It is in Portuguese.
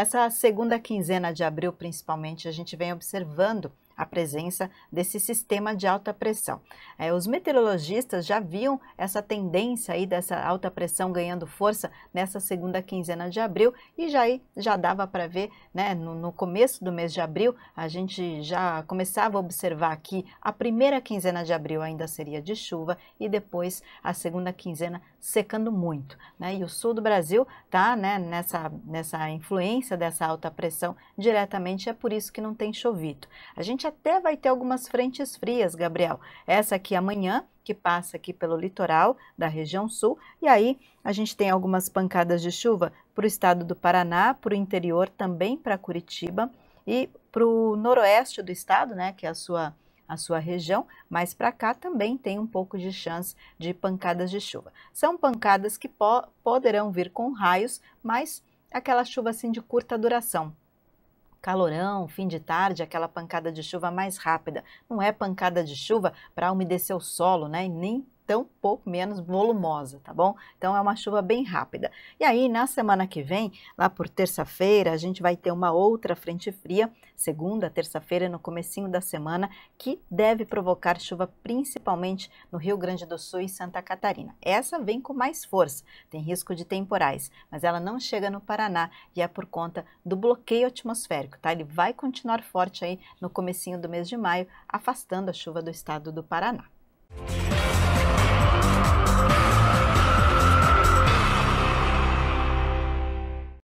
Essa segunda quinzena de abril, principalmente, a gente vem observando a presença desse sistema de alta pressão. É, os meteorologistas já viam essa tendência aí dessa alta pressão ganhando força nessa segunda quinzena de abril e já aí já dava para ver, né, no, no começo do mês de abril, a gente já começava a observar que a primeira quinzena de abril ainda seria de chuva e depois a segunda quinzena secando muito, né? E o sul do Brasil tá, né, nessa nessa influência dessa alta pressão diretamente, é por isso que não tem chovido. A gente até vai ter algumas frentes frias, Gabriel. Essa aqui amanhã, que passa aqui pelo litoral da região sul, e aí a gente tem algumas pancadas de chuva para o estado do Paraná, para o interior, também para Curitiba e para o noroeste do estado, né, que é a sua a sua região, mas para cá também tem um pouco de chance de pancadas de chuva. São pancadas que po poderão vir com raios, mas aquela chuva assim de curta duração, Calorão, fim de tarde, aquela pancada de chuva mais rápida. Não é pancada de chuva para umedecer o solo, né? E nem tão um pouco menos volumosa, tá bom? Então é uma chuva bem rápida. E aí na semana que vem, lá por terça-feira, a gente vai ter uma outra frente fria, segunda, terça-feira, no comecinho da semana, que deve provocar chuva principalmente no Rio Grande do Sul e Santa Catarina. Essa vem com mais força, tem risco de temporais, mas ela não chega no Paraná e é por conta do bloqueio atmosférico, tá? Ele vai continuar forte aí no comecinho do mês de maio, afastando a chuva do estado do Paraná.